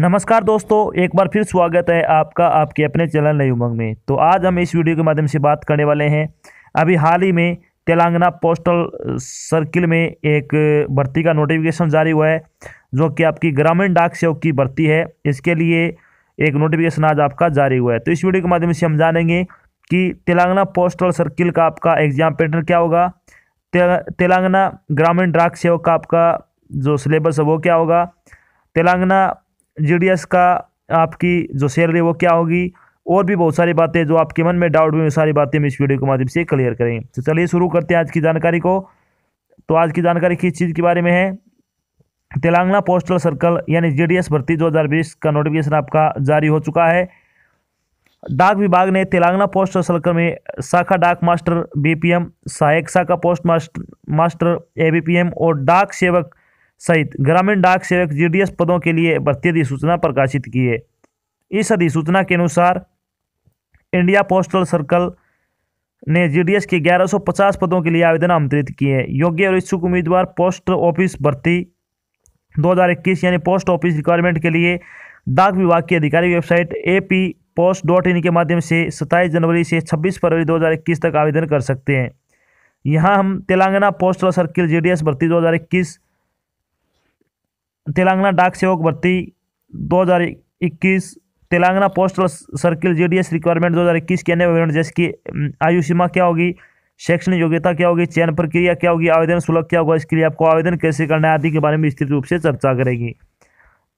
नमस्कार दोस्तों एक बार फिर स्वागत है आपका आपके अपने चैनल नई उमंग में तो आज हम इस वीडियो के माध्यम से बात करने वाले हैं अभी हाल ही में तेलंगाना पोस्टल सर्किल में एक भर्ती का नोटिफिकेशन जारी हुआ है जो कि आपकी ग्रामीण डाक सेवक की भर्ती है इसके लिए एक नोटिफिकेशन आज आपका जारी हुआ है तो इस वीडियो के माध्यम से हम जानेंगे कि तेलंगाना पोस्टल सर्किल का आपका एग्ज़ाम पैटर्न क्या होगा तेलंगाना ग्रामीण डाक सेवक का आपका जो सिलेबस है वो क्या होगा तेलंगाना जी का आपकी जो सैलरी वो क्या होगी और भी बहुत सारी बातें जो आपके मन में डाउट हुई सारी बातें हम इस वीडियो के माध्यम से क्लियर करेंगे तो चलिए शुरू करते हैं आज की जानकारी को तो आज की जानकारी किस चीज़ के बारे में है तेलंगाना पोस्टल सर्कल यानी जीडीएस भर्ती दो का नोटिफिकेशन आपका जारी हो चुका है डाक विभाग ने तेलंगाना पोस्टल सर्कल में शाखा डाक मास्टर एम सहायक शाखा पोस्ट मास्टर मास्टर एम और डाक सेवक सहित ग्रामीण डाक सेवक जी पदों के लिए भर्ती अधिसूचना प्रकाशित की है इस अधिसूचना के अनुसार इंडिया पोस्टल सर्कल ने जीडीएस के 1150 पदों के लिए आवेदन आमंत्रित किए हैं योग्य और इच्छुक उम्मीदवार पोस्ट ऑफिस भर्ती 2021 यानी पोस्ट ऑफिस रिक्वायरमेंट के लिए डाक विभाग की अधिकारी website A P post dot in के माध्यम से 27 जनवरी से 26 फरवरी 2021 तक आवेदन कर सकते हैं यहाँ हम तेलंगाना पोस्टल सर्किल जीडीएस भर्ती दो तेलंगाना डाक सेवक भर्ती 2021 Telangana postal circle GDS requirement 2021 के अन्य विवरण जैसे कि आयु सीमा क्या होगी शैक्षणिक योग्यता क्या होगी चयन प्रक्रिया क्या होगी आवेदन शुल्क क्या होगा इसके लिए आपको आवेदन कैसे करना है आदि के बारे में विस्तृत रूप से चर्चा करेगी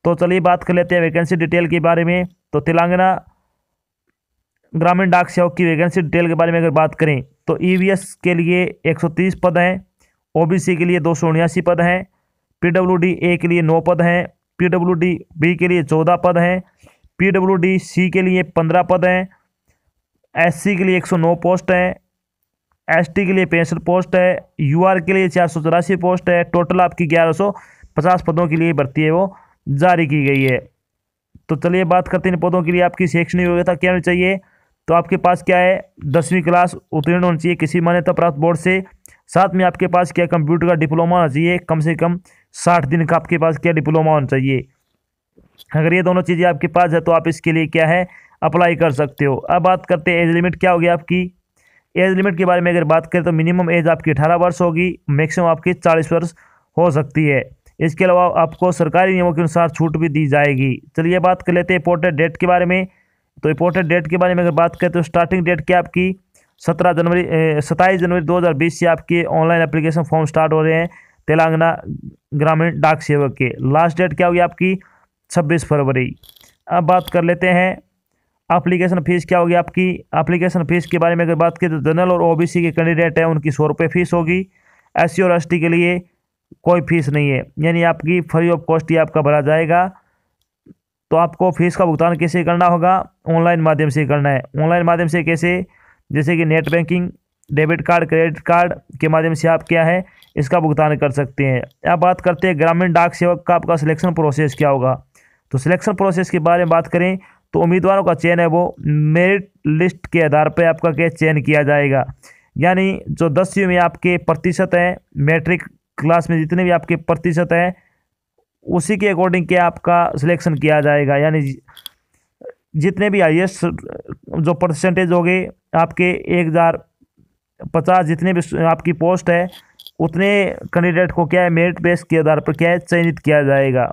तो चलिए बात कर लेते हैं वैकेंसी डिटेल के बारे में तो तेलंगाना ग्रामीण डाक सेवक की वैकेंसी डिटेल के बारे में अगर बात करें तो ई e के लिए एक पद हैं ओबीसी के लिए दो पद हैं पी ए के लिए नौ पद हैं पी बी के लिए चौदह पद हैं पी सी के लिए पंद्रह पद हैं एस के लिए एक सौ नौ पोस्ट हैं एस के लिए पैंसठ पोस्ट है यू के लिए चार सौ चौरासी पोस्ट है टोटल आपकी ग्यारह सौ पचास पदों के लिए भर्ती है वो जारी की गई है तो चलिए बात करते हैं इन पदों के लिए आपकी शैक्षणिक योग्यता क्या होनी चाहिए तो आपके पास क्या है दसवीं क्लास उत्तीर्ण होना चाहिए किसी मान्यता प्राप्त बोर्ड से साथ में आपके पास क्या कंप्यूटर का डिप्लोमा होना चाहिए कम से कम साठ दिन का आपके पास क्या डिप्लोमा होना चाहिए अगर ये दोनों चीज़ें आपके पास है तो आप इसके लिए क्या है अप्लाई कर सकते हो अब बात करते हैं एज लिमिट क्या होगी आपकी एज लिमिट के बारे में अगर बात करें तो मिनिमम एज आपकी अठारह वर्ष होगी मैक्सिमम आपकी चालीस वर्ष हो सकती है इसके अलावा आपको सरकारी नियमों के अनुसार छूट भी दी जाएगी चलिए बात कर लेते हैं इंपोर्टेंट डेट के बारे में तो इंपॉर्टेंट डेट के बारे में अगर बात करें तो स्टार्टिंग डेट क्या आपकी सत्रह जनवरी सत्ताईस जनवरी 2020 से आपके ऑनलाइन एप्लीकेशन फॉर्म स्टार्ट हो रहे हैं तेलंगाना ग्रामीण डाक सेवक के लास्ट डेट क्या होगी आपकी छब्बीस फरवरी अब बात कर लेते हैं अप्लीकेशन फ़ीस क्या होगी आपकी अप्लीकेशन फ़ीस के बारे में अगर बात करें तो जनरल और ओ के कैंडिडेट हैं उनकी सौ रुपये फ़ीस होगी एस और एस के लिए कोई फीस नहीं है यानी आपकी फ्री ऑफ कॉस्ट ही आपका भरा जाएगा तो आपको फ़ीस का भुगतान कैसे करना होगा ऑनलाइन माध्यम से करना है ऑनलाइन माध्यम से कैसे जैसे कि net banking debit card credit card के माध्यम से आप क्या है इसका भुगतान कर सकते हैं अब बात करते हैं ग्रामीण डाक सेवक का आपका सिलेक्शन प्रोसेस क्या होगा तो सिलेक्शन प्रोसेस के बारे में बात करें तो उम्मीदवारों का चयन है वो मेरिट लिस्ट के आधार पर आपका क्या चयन किया जाएगा यानी जो दसवीं में आपके प्रतिशत हैं मैट्रिक क्लास में जितने भी आपके प्रतिशत हैं उसी के अकॉर्डिंग क्या आपका सिलेक्शन किया जाएगा यानी जितने भी हाइएस्ट जो परसेंटेज हो गए आपके एक हज़ार पचास जितने भी आपकी पोस्ट है उतने कैंडिडेट को क्या है मेरिट बेस के आधार पर क्या है चयनित किया जाएगा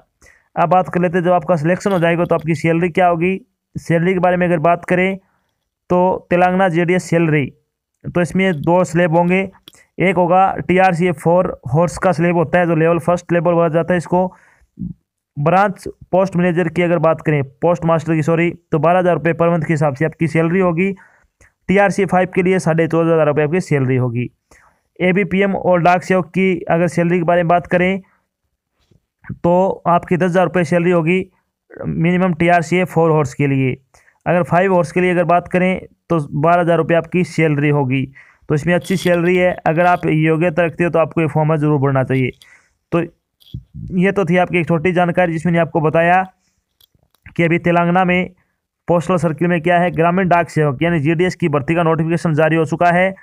अब बात कर लेते हैं जब आपका सिलेक्शन हो जाएगा तो आपकी सैलरी क्या होगी सैलरी के बारे में अगर बात करें तो तेलंगाना जे सैलरी तो इसमें दो स्लेब होंगे एक होगा T R C A four hours का स्लेब होता है जो लेवल फर्स्ट लेवल हो जाता है इसको ब्रांच पोस्ट मैनेजर की अगर बात करें पोस्ट मास्टर की सॉरी तो बारह हज़ार रुपये पर मंथ के हिसाब से आपकी सैलरी होगी टी आर सी फाइव के लिए साढ़े चौदह हज़ार रुपये आपकी सैलरी होगी ए बी पी एम और डाक सेवक की अगर सैलरी के बारे में बात करें तो आपकी दस हज़ार रुपये सैलरी होगी minimum T R C four hours के लिए अगर फाइव हॉर्स के लिए अगर बात करें तो बारह हज़ार रुपये आपकी सैलरी होगी तो इसमें अच्छी सैलरी है अगर आप योग्यता रखते हो तो आपको ये फॉर्म ज़रूर भरना चाहिए तो ये तो थी आपकी एक छोटी जानकारी जिसमें आपको बताया कि अभी तेलंगाना में पोस्टल सर्किल में क्या है ग्रामीण डाक सेवक यानी जीडीएस की भर्ती का नोटिफिकेशन जारी हो चुका है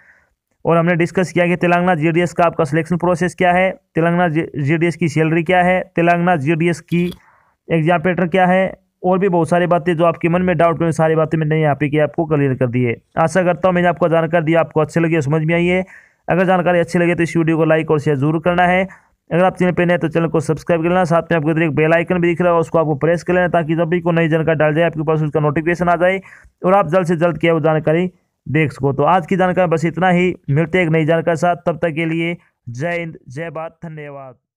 और हमने डिस्कस किया कि तेलंगाना जीडीएस का आपका सिलेक्शन प्रोसेस क्या है तेलंगाना जीडीएस की सैलरी क्या है तेलंगाना जीडीएस की एग्जाम पेटर क्या है और भी बहुत सारी बातें जो आपके मन में डाउट हुए सारी बातें मैंने यहाँ पे की आपको क्लियर कर दिए आशा करता हूँ मैंने आपको जानकारी दी आपको अच्छी लगी समझ में आई है अगर जानकारी अच्छी लगे तो इस वीडियो को लाइक और शेयर जरूर करना है अगर आप चैनल पर नए तो चैनल को सब्सक्राइब कर लेना साथ में आपको इधर एक बेल आइकन भी दिख रहा है उसको आपको प्रेस कर लेना ताकि जब भी कोई नई जानकारी डाल जाए आपके पास उसका नोटिफिकेशन आ जाए और आप जल्द से जल्द क्या वो जानकारी देख सको तो आज की जानकारी बस इतना ही मिलते एक नई जानकारी साथ तब तक के लिए जय हिंद जय भारत धन्यवाद